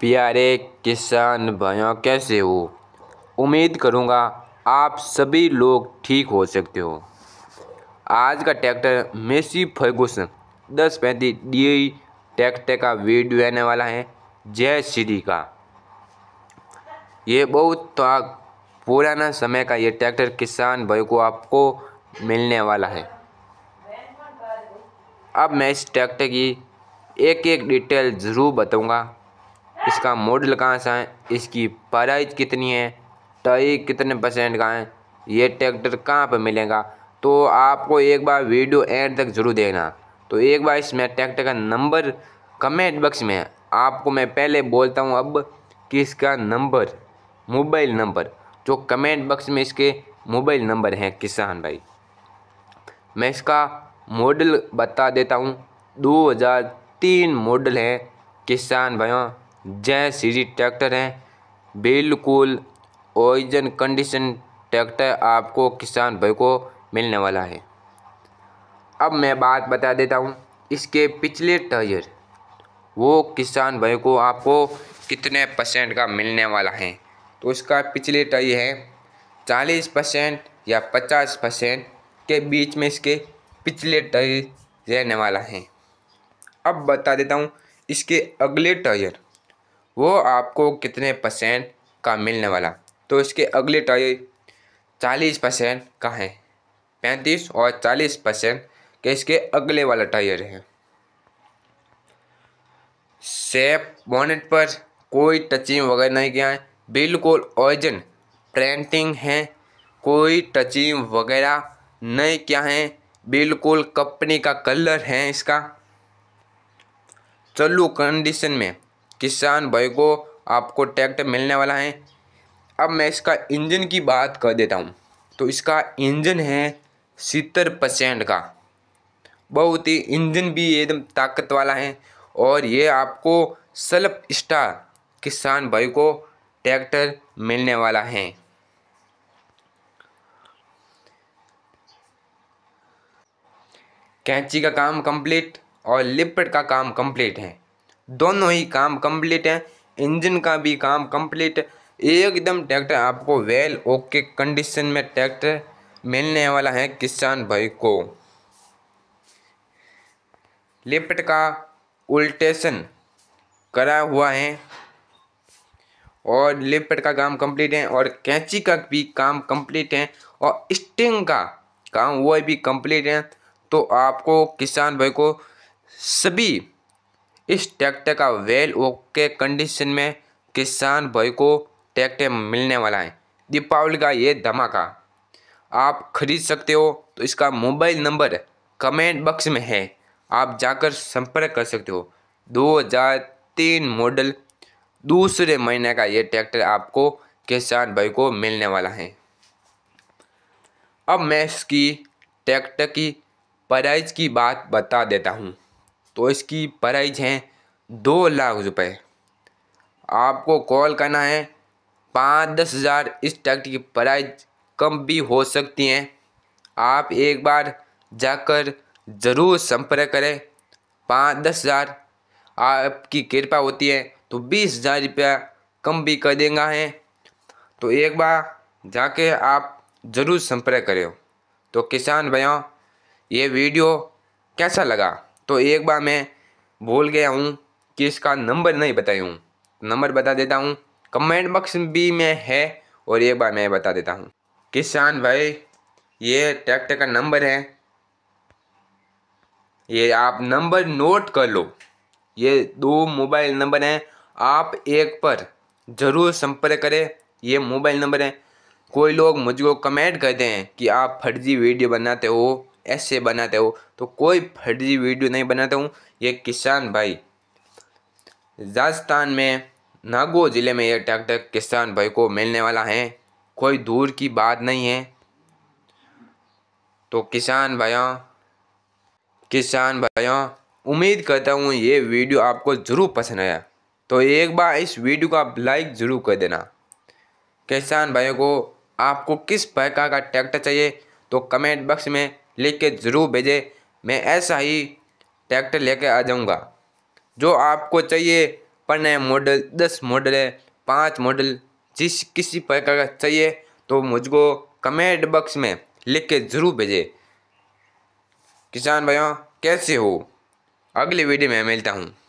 प्यारे किसान भाइयों कैसे हो उम्मीद करूँगा आप सभी लोग ठीक हो सकते हो आज का ट्रैक्टर मेसी फर्गूसन दस पैंतीस डी ट्रैक्टर का वीडियो आने वाला है जय श्री का ये बहुत पुराना समय का ये ट्रैक्टर किसान भाई को आपको मिलने वाला है अब मैं इस ट्रैक्टर की एक एक डिटेल ज़रूर बताऊंगा इसका मॉडल कहाँ सा है इसकी प्राइस कितनी है टाई कितने परसेंट का है ये ट्रैक्टर कहाँ पर मिलेगा तो आपको एक बार वीडियो एंड तक ज़रूर देखना तो एक बार इसमें ट्रैक्टर का नंबर कमेंट बक्स में है आपको मैं पहले बोलता हूँ अब कि इसका नंबर मोबाइल नंबर जो कमेंट बक्स में इसके मोबाइल नंबर हैं किसान भाई मैं इसका मॉडल बता देता हूँ 2003 मॉडल है किसान भाइयों जय सीरीज ट्रैक्टर हैं बिल्कुल ओरिजन कंडीशन ट्रैक्टर आपको किसान भाई को मिलने वाला है अब मैं बात बता देता हूँ इसके पिछले टायर वो किसान भाई को आपको कितने परसेंट का मिलने वाला है तो इसका पिछले टायर है चालीस परसेंट या पचास परसेंट के बीच में इसके पिछले टायर रहने वाला है अब बता देता हूँ इसके अगले टायर वो आपको कितने परसेंट का मिलने वाला तो इसके अगले टाई चालीस परसेंट का है पैंतीस और चालीस परसेंट के इसके अगले वाला टायर है सेप बॉनेट पर कोई टचिंग वगैरह नहीं किया है बिल्कुल ओरिजिन प्रिंटिंग है कोई टचिंग वगैरह नहीं किया है बिल्कुल कंपनी का कलर है इसका चलू कंडीशन में किसान भाई को आपको ट्रैक्टर मिलने वाला है अब मैं इसका इंजन की बात कर देता हूँ तो इसका इंजन है सितर परसेंट का बहुत ही इंजन भी एकदम ताकत वाला है और ये आपको सल्फ स्टार किसान भाई को ट्रैक्टर मिलने वाला है कैंची का काम कंप्लीट और लिपट का काम कंप्लीट है दोनों ही काम कंप्लीट है इंजन का भी काम कंप्लीट एकदम ट्रैक्टर आपको वेल ओके कंडीशन में ट्रैक्टर मिलने वाला है किसान भाई को लिफ्ट का उल्टेशन करा हुआ है और लिफ्ट का काम कंप्लीट है और कैंची का भी काम कंप्लीट है और स्टिंग का काम वो भी कंप्लीट है तो आपको किसान भाई को सभी इस ट्रैक्टर का वेल ओके कंडीशन में किसान भाई को ट्रैक्टर मिलने वाला है दीपावली का ये धमाका आप खरीद सकते हो तो इसका मोबाइल नंबर कमेंट बॉक्स में है आप जाकर संपर्क कर सकते हो 2003 मॉडल दूसरे महीने का ये ट्रैक्टर आपको किसान भाई को मिलने वाला है अब मैं इसकी ट्रैक्टर की प्राइस की बात बता देता हूँ तो इसकी प्राइज है दो लाख रुपए आपको कॉल करना है पाँच दस हज़ार इस ट्रैक्टर की प्राइज कम भी हो सकती हैं आप एक बार जाकर ज़रूर संपर्क करें पाँच दस हज़ार आपकी कृपा होती है तो बीस हज़ार रुपया कम भी कर देंगे हैं तो एक बार जाके आप ज़रूर संपर्क करें तो किसान भैया ये वीडियो कैसा लगा तो एक बार मैं भूल गया हूँ कि इसका नंबर नहीं बताया हूँ नंबर बता देता हूँ कमेंट बॉक्स भी में है और एक बार मैं बता देता हूँ किसान भाई ये ट्रैक्टर का नंबर है ये आप नंबर नोट कर लो ये दो मोबाइल नंबर हैं आप एक पर ज़रूर संपर्क करें ये मोबाइल नंबर है कोई लोग मुझको कमेंट करते हैं कि आप फर्जी वीडियो बनाते हो ऐसे बनाते हो तो कोई फर्जी वीडियो नहीं बनाता हूँ ये किसान भाई राजस्थान में नागो ज़िले में ये ट्रैक्टर किसान भाई को मिलने वाला है कोई दूर की बात नहीं है तो किसान भाइयों किसान भाइयों उम्मीद करता हूँ ये वीडियो आपको ज़रूर पसंद आया तो एक बार इस वीडियो को आप लाइक ज़रूर कर देना किसान भाइयों को आपको किस प्रकार का ट्रैक्टर चाहिए तो कमेंट बॉक्स में लिख के ज़रूर भेजें मैं ऐसा ही ट्रैक्टर लेके आ जाऊँगा जो आपको चाहिए पर नए मॉडल दस मॉडल है पाँच मॉडल जिस किसी प्रकार का चाहिए तो मुझको कमेंट बॉक्स में लिख के ज़रूर भेजें किसान भाइयों कैसे हो अगले वीडियो में मिलता हूँ